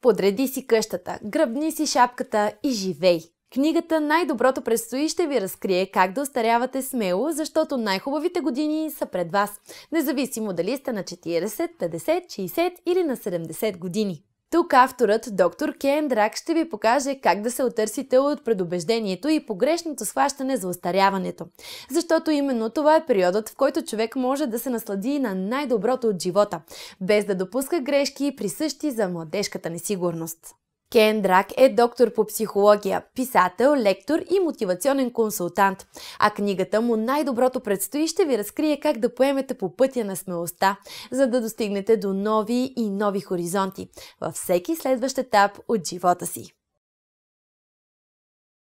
Подреди си къщата, гръбни си шапката и живей! Книгата Най-доброто предстои ще ви разкрие как да остарявате смело, защото най-хубавите години са пред вас, независимо дали сте на 40, 50, 60 или на 70 години. Тук авторът, доктор Кен Драк, ще ви покаже как да се отърсите от предубеждението и погрешното схващане за остаряването. Защото именно това е периодът, в който човек може да се наслади на най-доброто от живота, без да допуска грешки, присъщи за младежката несигурност. Кен Драк е доктор по психология, писател, лектор и мотивационен консултант. А книгата му Най-доброто предстои ще ви разкрие как да поемете по пътя на смелостта, за да достигнете до нови и нови хоризонти във всеки следващ етап от живота си.